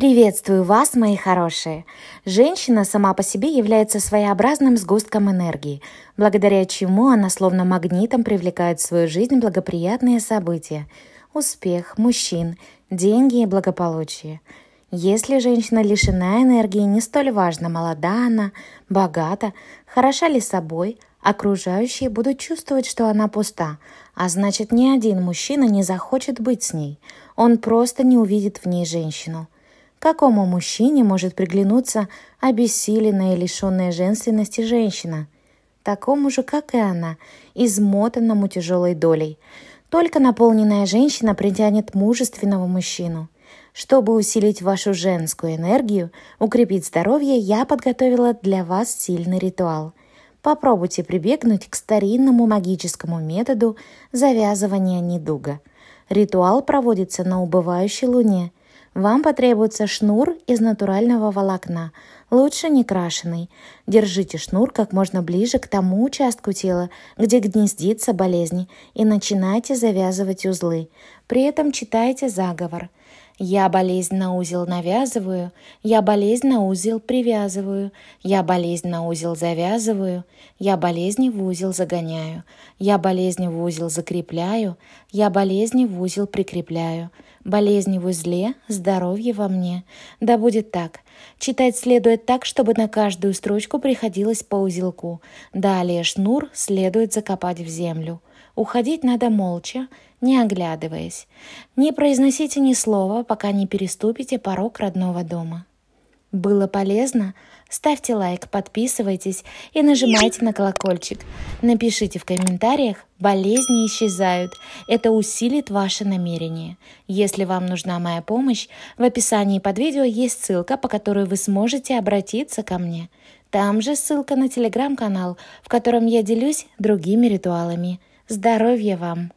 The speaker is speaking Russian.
Приветствую вас, мои хорошие! Женщина сама по себе является своеобразным сгустком энергии, благодаря чему она словно магнитом привлекает в свою жизнь благоприятные события – успех, мужчин, деньги и благополучие. Если женщина лишена энергии, не столь важно, молода она, богата, хороша ли собой, окружающие будут чувствовать, что она пуста, а значит ни один мужчина не захочет быть с ней. Он просто не увидит в ней женщину – Какому мужчине может приглянуться обессиленная и лишенная женственности женщина? Такому же, как и она, измотанному тяжелой долей. Только наполненная женщина притянет мужественного мужчину. Чтобы усилить вашу женскую энергию, укрепить здоровье, я подготовила для вас сильный ритуал. Попробуйте прибегнуть к старинному магическому методу завязывания недуга. Ритуал проводится на убывающей луне – вам потребуется шнур из натурального волокна, лучше не крашеный. Держите шнур как можно ближе к тому участку тела, где гнездится болезнь, и начинайте завязывать узлы. При этом читайте заговор. Я болезнь на узел навязываю, я болезнь на узел привязываю, я болезнь на узел завязываю, я болезни в узел загоняю, я болезни в узел закрепляю, я болезни в узел прикрепляю, болезни в узле, здоровье во мне. Да будет так. Читать следует так, чтобы на каждую строчку приходилось по узелку. Далее шнур следует закопать в землю. Уходить надо молча, не оглядываясь. Не произносите ни слова, пока не переступите порог родного дома. Было полезно? Ставьте лайк, подписывайтесь и нажимайте на колокольчик. Напишите в комментариях «Болезни исчезают». Это усилит ваше намерение. Если вам нужна моя помощь, в описании под видео есть ссылка, по которой вы сможете обратиться ко мне. Там же ссылка на телеграм-канал, в котором я делюсь другими ритуалами – Здоровья вам!